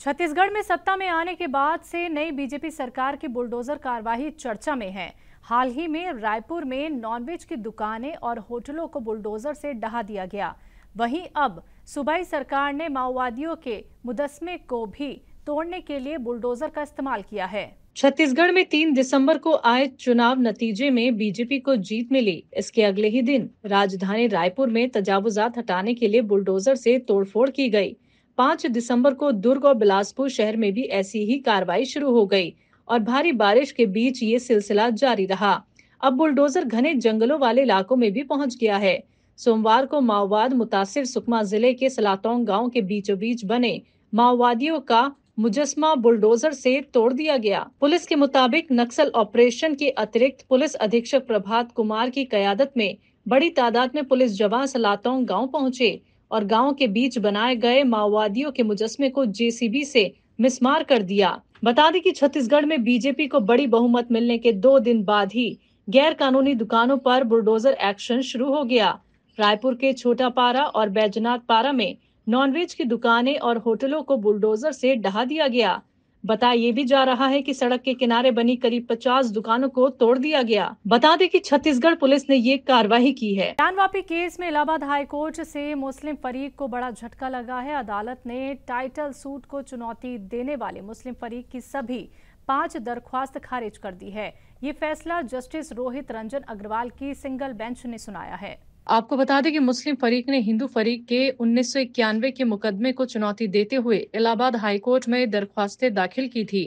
छत्तीसगढ़ में सत्ता में आने के बाद से नई बीजेपी सरकार की बुलडोजर कार्यवाही चर्चा में है हाल ही में रायपुर में नॉनवेज की दुकानें और होटलों को बुलडोजर से डहा दिया गया वहीं अब सूबाई सरकार ने माओवादियों के मुदस्मे को भी तोड़ने के लिए बुलडोजर का इस्तेमाल किया है छत्तीसगढ़ में 3 दिसंबर को आए चुनाव नतीजे में बीजेपी को जीत मिली इसके अगले ही दिन राजधानी रायपुर में तजावुजात हटाने के लिए बुलडोजर से तोड़फोड़ की गई पाँच दिसंबर को दुर्ग और बिलासपुर शहर में भी ऐसी ही कार्रवाई शुरू हो गई और भारी बारिश के बीच ये सिलसिला जारी रहा अब बुलडोजर घने जंगलों वाले इलाकों में भी पहुंच गया है सोमवार को माओवाद मुतासिर सुकमा जिले के सलातोंग गांव के बीचों बीच बने माओवादियों का मुजस्मा बुलडोजर से तोड़ दिया गया पुलिस के मुताबिक नक्सल ऑपरेशन के अतिरिक्त पुलिस अधीक्षक प्रभात कुमार की कयादत में बड़ी तादाद में पुलिस जवान सलातोंग गांव पहुंचे और गांव के बीच बनाए गए माओवादियों के मुजस्मे को जेसीबी से मिसमार कर दिया बता दें कि छत्तीसगढ़ में बीजेपी को बड़ी बहुमत मिलने के दो दिन बाद ही गैर कानूनी दुकानों पर बुलडोजर एक्शन शुरू हो गया रायपुर के छोटा पारा और बैजनाथ पारा में नॉनवेज की दुकानें और होटलों को बुलडोजर से ढहा दिया गया बताया ये भी जा रहा है कि सड़क के किनारे बनी करीब 50 दुकानों को तोड़ दिया गया बता दें कि छत्तीसगढ़ पुलिस ने ये कार्रवाई की है दानवापी केस में इलाहाबाद हाईकोर्ट से मुस्लिम फरीक को बड़ा झटका लगा है अदालत ने टाइटल सूट को चुनौती देने वाले मुस्लिम फरीक की सभी पांच दरख्वास्त खारिज कर दी है ये फैसला जस्टिस रोहित रंजन अग्रवाल की सिंगल बेंच ने सुनाया है आपको बता दें कि मुस्लिम फरीक ने हिंदू फरीक के उन्नीस के मुकदमे को चुनौती देते हुए इलाहाबाद हाईकोर्ट में दरख्वास्तें दाखिल की थी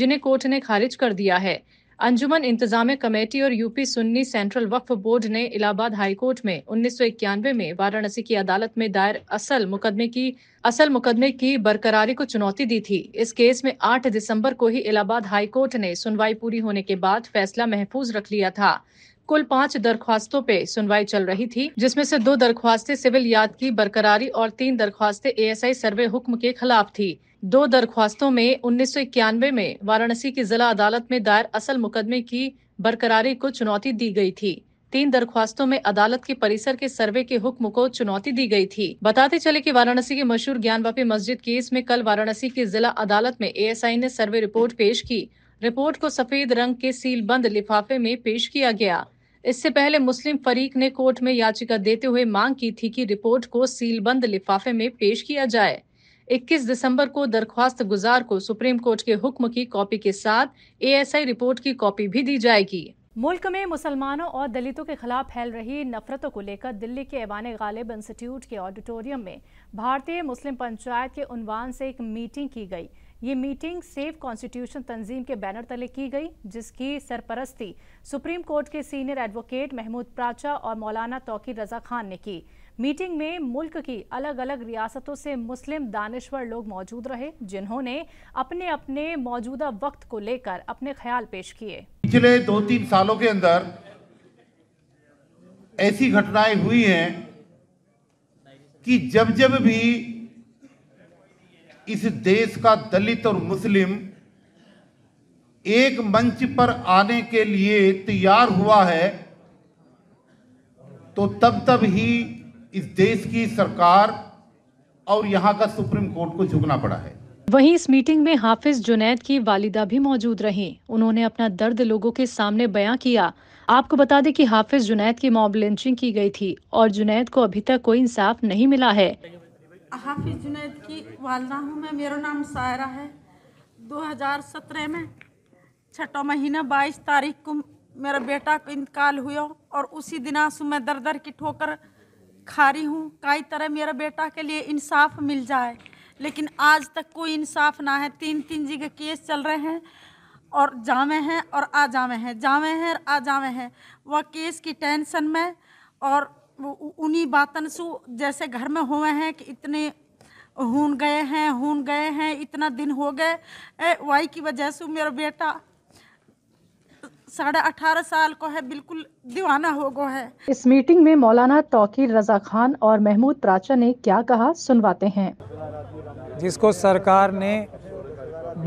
जिन्हें कोर्ट ने खारिज कर दिया है अंजुमन इंतजाम कमेटी और UP Sunni central Waqf board ने इलाहाबाद हाईकोर्ट में उन्नीस में वाराणसी की अदालत में दायर असल मुकदमे की असल मुकदमे की बरकरारी को चुनौती दी थी इस केस में 8 दिसंबर को ही इलाहाबाद हाईकोर्ट ने सुनवाई पूरी होने के बाद फैसला महफूज रख लिया था कुल पाँच दरख्वास्तों पे सुनवाई चल रही थी जिसमें से दो दरख्वास्तें सिविल याद की बरकरारी और तीन दरख्वास्तें एएसआई सर्वे हुक्म के खिलाफ थी दो दरख्वास्तों में उन्नीस में वाराणसी की जिला अदालत में दायर असल मुकदमे की बरकरारी को चुनौती दी गई थी तीन दरख्वास्तों में अदालत के परिसर के सर्वे के हुक्म को चुनौती दी गई थी बताते चले कि वाराणसी के मशहूर ज्ञानवापी मस्जिद केस में कल वाराणसी की जिला अदालत में एएसआई ने सर्वे रिपोर्ट पेश की रिपोर्ट को सफेद रंग के सील बंद लिफाफे में पेश किया गया इससे पहले मुस्लिम फरीक ने कोर्ट में याचिका देते हुए मांग की थी कि रिपोर्ट को सीलबंद लिफाफे में पेश किया जाए 21 दिसंबर को दरख्वास्त गुजार को सुप्रीम कोर्ट के हुक्म की कॉपी के साथ एएसआई रिपोर्ट की कॉपी भी दी जाएगी मुल्क में मुसलमानों और दलितों के खिलाफ फैल रही नफरतों को लेकर दिल्ली के ऐवान गालिब इंस्टीट्यूट के ऑडिटोरियम में भारतीय मुस्लिम पंचायत के उनवान से एक मीटिंग की गई ये मीटिंग सेफ कॉन्स्टिट्यूशन तंजीम के बैनर तले की गई जिसकी सरपरस्ती सुप्रीम कोर्ट के सीनियर एडवोकेट महमूद प्राचा और मौलाना तोकीर रजा खान ने की मीटिंग में मुल्क की अलग अलग रियासतों से मुस्लिम दानश्वर लोग मौजूद रहे जिन्होंने अपने अपने मौजूदा वक्त को लेकर अपने ख्याल पेश किए पिछले दो तीन सालों के अंदर ऐसी घटनाएं हुई हैं कि जब जब भी इस देश का दलित और मुस्लिम एक मंच पर आने के लिए तैयार हुआ है तो तब तब ही इस देश की सरकार और यहाँ का सुप्रीम कोर्ट को झुकना पड़ा है वहीं इस मीटिंग में हाफिज जुनैद की वालिदा भी मौजूद रही उन्होंने अपना दर्द लोगों के सामने बयां किया आपको बता दें कि हाफिज जुनैद की मॉब लिंचिंग की गई थी और जुनैद को अभी तक कोई इंसाफ नहीं मिला है हाफिज जुनेद की वालदा हूँ मैं मेरा नाम सायरा है 2017 में छठा महीना 22 तारीख को मेरा बेटा का इंतकाल हुआ और उसी दिनासु मैं दर दर की ठोकर खा रही हूँ कई तरह मेरा बेटा के लिए इंसाफ मिल जाए लेकिन आज तक कोई इंसाफ ना है तीन तीन जी के केस चल रहे हैं और जामे हैं और आ जामे हैं जामे हैं और आ जामे हैं वह केस की टेंशन में और उन्हीं बातन सु जैसे घर में हुए हैं कि इतने हून गए हैं हून गए हैं इतना दिन हो गए वाई की वजह से मेरा बेटा साढ़े अठारह साल को है बिल्कुल दीवाना हो गो है इस मीटिंग में मौलाना तौकीर रजा खान और महमूद प्राचा ने क्या कहा सुनवाते हैं जिसको सरकार ने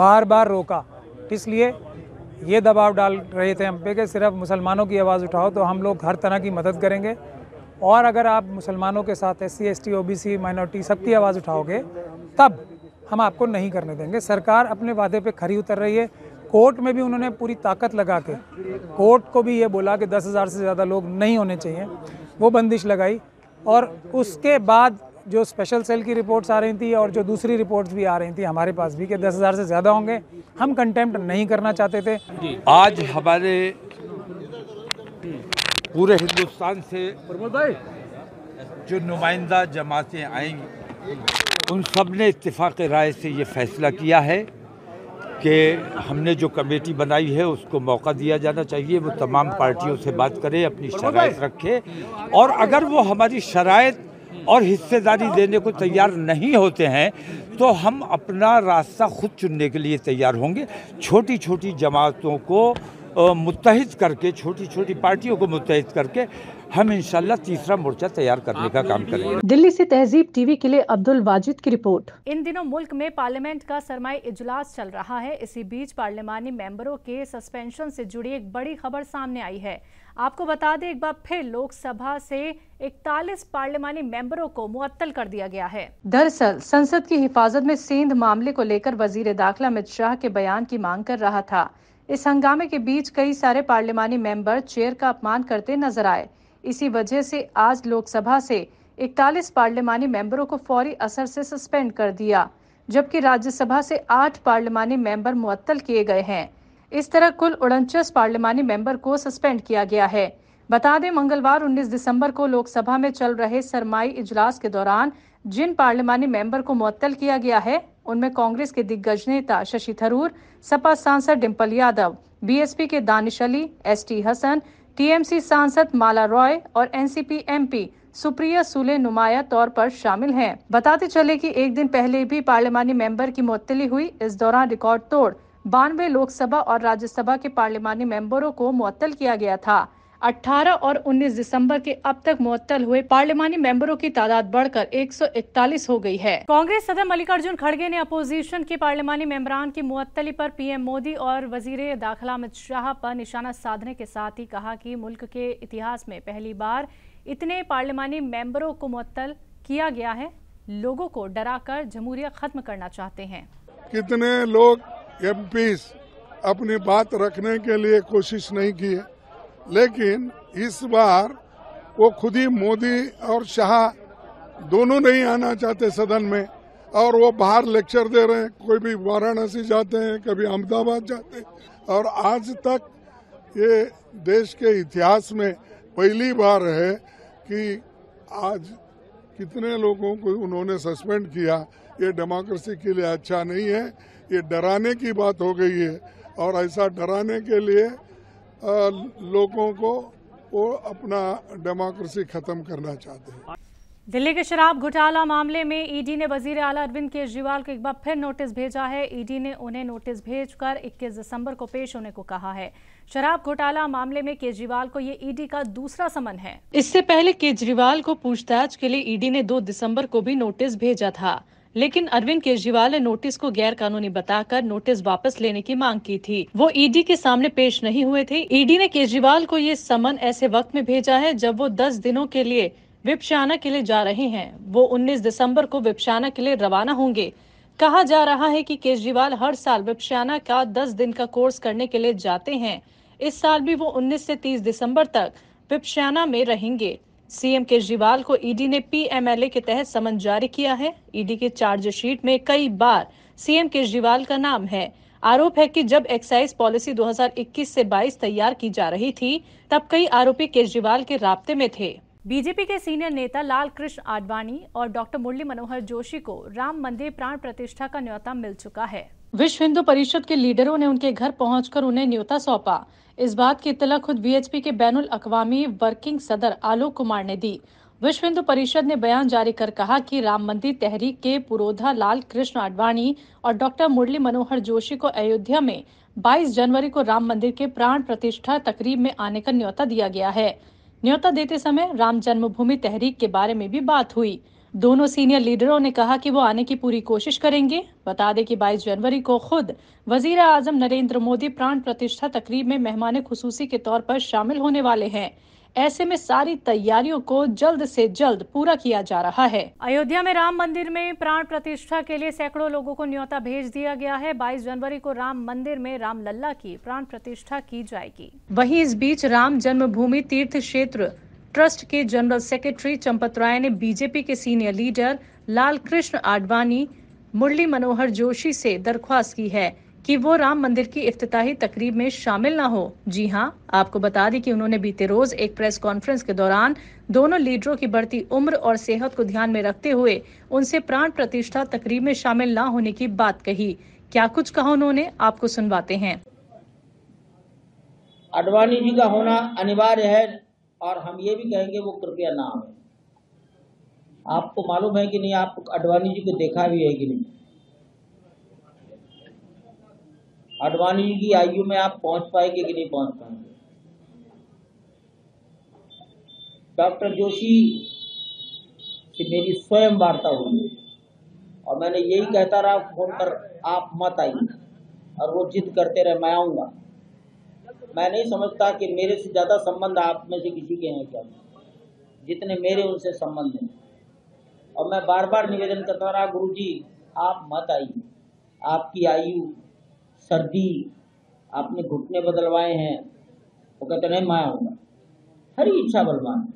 बार बार रोका किस लिए ये दबाव डाल रहे थे हम पे कि सिर्फ मुसलमानों की आवाज़ उठाओ तो हम लोग हर तरह की मदद करेंगे और अगर आप मुसलमानों के साथ S C S T O B C minority सबकी आवाज़ उठाओगे तब हम आपको नहीं करने देंगे सरकार अपने वादे पे खरी उतर रही है कोर्ट में भी उन्होंने पूरी ताकत लगा के कोर्ट को भी ये बोला कि दस हज़ार से ज़्यादा लोग नहीं होने चाहिए वो बंदिश लगाई और उसके बाद जो स्पेशल सेल की रिपोर्ट्स आ रही थी और जो दूसरी रिपोर्ट्स भी आ रही थी हमारे पास भी कि दस हज़ार से ज़्यादा होंगे हम कंटेम्प्ट नहीं करना चाहते थे आज हमारे पूरे हिंदुस्तान से जो नुमाइंदा जमातें आएंगी उन सब ने इतफ़ाक़ राय से ये फ़ैसला किया है कि हमने जो कमेटी बनाई है उसको मौका दिया जाना चाहिए वो तमाम पार्टियों से बात करे अपनी शराय रखे और अगर वो हमारी शराय और हिस्सेदारी देने को तैयार नहीं होते हैं तो हम अपना रास्ता खुद चुनने के लिए तैयार होंगे छोटी छोटी जमातों को मुतहद करके छोटी छोटी पार्टियों को मुतहद करके हम इन तीसरा मोर्चा तैयार करने का काम करेंगे दिल्ली से तहजीब टीवी के लिए अब्दुल वाजिद की रिपोर्ट इन दिनों मुल्क में पार्लियामेंट का सरमाई इजलास चल रहा है इसी बीच पार्लियामानी मेंबरों के सस्पेंशन से जुड़ी एक बड़ी खबर सामने आई है आपको बता दें एक बार फिर लोकसभा से 41 पार्लियामानी मेंबरों को मुअत्तल कर दिया गया है दरअसल संसद की हिफाजत में सेंध मामले को लेकर वजीर दाखिला अमित शाह के बयान की मांग कर रहा था इस हंगामे के बीच कई सारे पार्लियामानी मेंबर चेयर का अपमान करते नजर आए इसी वजह से आज लोकसभा से 41 पार्लियामानी मेंबरों को फौरी असर से सस्पेंड कर दिया जबकि राज्यसभा से आठ पार्लियामानी मेंबर मुअत्तल किए गए हैं इस तरह कुल उनचास पार्लियामानी मेंबर को सस्पेंड किया गया है बता दें मंगलवार 19 दिसंबर को लोकसभा में चल रहे सरमाई इजलास के दौरान जिन पार्लियामानी मेंबर को मुअत्तल किया गया है उनमें कांग्रेस के दिग्गज नेता शशि थरूर सपा सांसद डिम्पल यादव बीएसपी के दानिश अली टी हसन टीएमसी सांसद माला रॉय और एनसीपी एमपी सुप्रिया सुले नुमाया तौर पर शामिल हैं बताते चले कि एक दिन पहले भी पार्लियामानी मेंबर की मुअत्तली हुई इस दौरान रिकॉर्ड तोड़ बानवे लोकसभा और राज्यसभा के पार्लियामानी मेंबरों को मुअत्तल किया गया था 18 और 19 दिसंबर के अब तक मुअत्तल हुए पार्लियामानी मेंबरों की तादाद बढ़कर 141 हो गई है कांग्रेस सदर मल्लिकार्जुन खड़गे ने अपोजिशन के पार्लियामानी मेंबरान की मुअत्तली पर पीएम मोदी और वजीर दाखिला अमित शाह पर निशाना साधने के साथ ही कहा कि मुल्क के इतिहास में पहली बार इतने पार्लियामानी मेंबरों को मुअत्तल किया गया है लोगों को डराकर जमहूरिया खत्म करना चाहते हैं कितने लोग एम अपनी बात रखने के लिए कोशिश नहीं की है लेकिन इस बार वो खुद ही मोदी और शाह दोनों नहीं आना चाहते सदन में और वो बाहर लेक्चर दे रहे हैं कोई भी वाराणसी जाते हैं कभी अहमदाबाद जाते हैं और आज तक ये देश के इतिहास में पहली बार है कि आज कितने लोगों को उन्होंने सस्पेंड किया ये डेमोक्रेसी के लिए अच्छा नहीं है ये डराने की बात हो गई है और ऐसा डराने के लिए लोगों को वो अपना डेमोक्रेसी खत्म करना चाहते हैं दिल्ली के शराब घोटाला मामले में ईडी ने वजीर आला अरविंद केजरीवाल को एक बार फिर नोटिस भेजा है ईडी ने उन्हें नोटिस भेजकर 21 दिसंबर को पेश होने को कहा है शराब घोटाला मामले में केजरीवाल को ये ईडी का दूसरा समन है इससे पहले केजरीवाल को पूछताछ के लिए ईडी ने 2 दिसंबर को भी नोटिस भेजा था लेकिन अरविंद केजरीवाल ने नोटिस को गैर कानूनी बताकर नोटिस वापस लेने की मांग की थी वो ईडी e के सामने पेश नहीं हुए थे ईडी e ने केजरीवाल को ये समन ऐसे वक्त में भेजा है जब वो दस दिनों के लिए विपशाना के लिए जा रहे हैं वो उन्नीस दिसम्बर को विपशाना के लिए रवाना होंगे कहा जा रहा है कि केजरीवाल हर साल विपशाना का दस दिन का कोर्स करने के लिए जाते हैं इस साल भी वो 19 से 30 दिसंबर तक विपशाना में रहेंगे सीएम केजरीवाल को ईडी ने पीएमएलए के तहत समन जारी किया है ईडी के चार्जशीट में कई बार सीएम केजरीवाल का नाम है आरोप है कि जब एक्साइज पॉलिसी 2021 से 22 तैयार की जा रही थी तब कई आरोपी केजरीवाल के राब्ते में थे बीजेपी के सीनियर नेता लाल कृष्ण आडवाणी और डॉक्टर मुरली मनोहर जोशी को राम मंदिर प्राण प्रतिष्ठा का न्योता मिल चुका है विश्व हिंदू परिषद के लीडरों ने उनके घर पहुंचकर उन्हें न्योता सौंपा इस बात की इतला खुद बीएचपी के बैन अवी वर्किंग सदर आलोक कुमार ने दी विश्व हिंदू परिषद ने बयान जारी कर कहा कि राम मंदिर तहरीक के पुरोधा लाल कृष्ण आडवाणी और डॉक्टर मुरली मनोहर जोशी को अयोध्या में 22 जनवरी को राम मंदिर के प्राण प्रतिष्ठा तकरीब में आने का न्योता दिया गया है न्योता देते समय राम जन्मभूमि तहरीक के बारे में भी बात हुई दोनों सीनियर लीडरों ने कहा कि वो आने की पूरी कोशिश करेंगे बता दें कि 22 जनवरी को खुद वजीर आजम नरेंद्र मोदी प्राण प्रतिष्ठा तकरीब में मेहमान खसूसी के तौर पर शामिल होने वाले हैं ऐसे में सारी तैयारियों को जल्द से जल्द पूरा किया जा रहा है अयोध्या में राम मंदिर में प्राण प्रतिष्ठा के लिए सैकड़ों लोगों को न्योता भेज दिया गया है 22 जनवरी को राम मंदिर में राम लल्ला की प्राण प्रतिष्ठा की जाएगी वहीं इस बीच राम जन्मभूमि तीर्थ क्षेत्र ट्रस्ट के जनरल सेक्रेटरी चंपत राय ने बीजेपी के सीनियर लीडर लाल कृष्ण आडवाणी मुरली मनोहर जोशी से दरख्वास्त की है कि वो राम मंदिर की इफ्तताही तकरीब में शामिल ना हो जी हाँ आपको बता दें कि उन्होंने बीते रोज एक प्रेस कॉन्फ्रेंस के दौरान दोनों लीडरों की बढ़ती उम्र और सेहत को ध्यान में रखते हुए उनसे प्राण प्रतिष्ठा तकरीब में शामिल ना होने की बात कही क्या कुछ कहा उन्होंने आपको सुनवाते हैं अडवाणी जी का होना अनिवार्य है और हम ये भी कहेंगे वो कृपया ना आवे आपको मालूम है कि नहीं आप अडवाणी जी को देखा भी है कि नहीं अडवाणी जी की आयु में आप पहुंच पाएंगे कि नहीं पहुंच पाएंगे डॉक्टर जोशी से मेरी स्वयं वार्ता हुई और मैंने यही कहता रहा फोन पर आप मत आइए और वो जिद करते रहे मैं आऊंगा मैं नहीं समझता कि मेरे से ज़्यादा संबंध आप में से किसी के हैं क्या जितने मेरे उनसे संबंध हैं और मैं बार बार निवेदन करता रहा गुरु जी आप मत आइए आपकी आयु सर्दी आपने घुटने बदलवाए हैं वो कहते नहीं मैं आऊँगा हरी इच्छा बलवान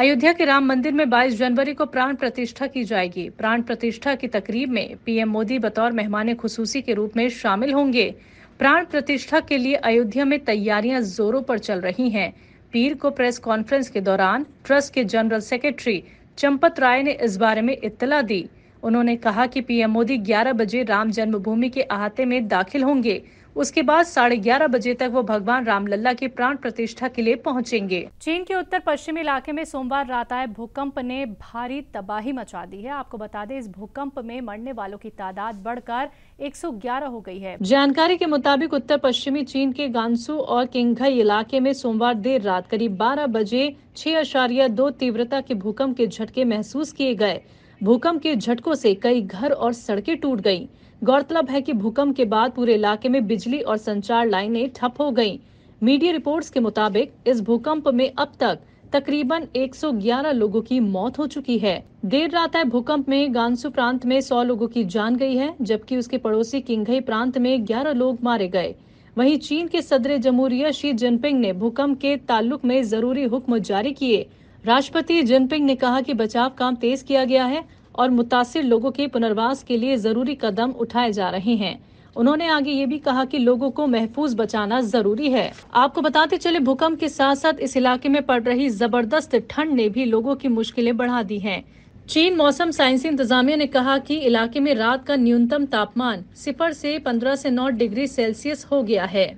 अयोध्या के राम मंदिर में 22 जनवरी को प्राण प्रतिष्ठा की जाएगी प्राण प्रतिष्ठा की तकरीब में पीएम मोदी बतौर मेहमान खसूसी के रूप में शामिल होंगे प्राण प्रतिष्ठा के लिए अयोध्या में तैयारियां जोरों पर चल रही हैं। पीर को प्रेस कॉन्फ्रेंस के दौरान ट्रस्ट के जनरल सेक्रेटरी चंपत राय ने इस बारे में इत्तला दी उन्होंने कहा कि पीएम मोदी 11 बजे राम जन्मभूमि के अहाते में दाखिल होंगे उसके बाद साढ़े ग्यारह बजे तक वो भगवान रामलला के प्राण प्रतिष्ठा के लिए पहुंचेंगे चीन के उत्तर पश्चिमी इलाके में सोमवार रात आए भूकंप ने भारी तबाही मचा दी है आपको बता दें इस भूकंप में मरने वालों की तादाद बढ़कर 111 हो गई है जानकारी के मुताबिक उत्तर पश्चिमी चीन के गांसू और किंगई इलाके में सोमवार देर रात करीब बारह बजे छह दो तीव्रता के भूकंप के झटके महसूस किए गए भूकंप के झटकों से कई घर और सड़कें टूट गयी गौरतलब है कि भूकंप के बाद पूरे इलाके में बिजली और संचार लाइनें ठप हो गईं। मीडिया रिपोर्ट्स के मुताबिक इस भूकंप में अब तक तकरीबन 111 लोगों की मौत हो चुकी है देर रात आए भूकंप में गांसू प्रांत में 100 लोगों की जान गई है जबकि उसके पड़ोसी किंगई प्रांत में 11 लोग मारे गए वहीं चीन के सदर जमहूरिया शी जिनपिंग ने भूकंप के ताल्लुक में जरूरी हुक्म जारी किए राष्ट्रपति जिनपिंग ने कहा कि बचाव काम तेज किया गया है और मुतासर लोगों के पुनर्वास के लिए ज़रूरी कदम उठाए जा रहे हैं उन्होंने आगे ये भी कहा कि लोगों को महफूज बचाना जरूरी है आपको बताते चले भूकंप के साथ साथ इस इलाके में पड़ रही जबरदस्त ठंड ने भी लोगों की मुश्किलें बढ़ा दी हैं। चीन मौसम साइंसी इंतजामिया ने कहा कि इलाके में रात का न्यूनतम तापमान सिफर से 15 से 9 डिग्री सेल्सियस हो गया है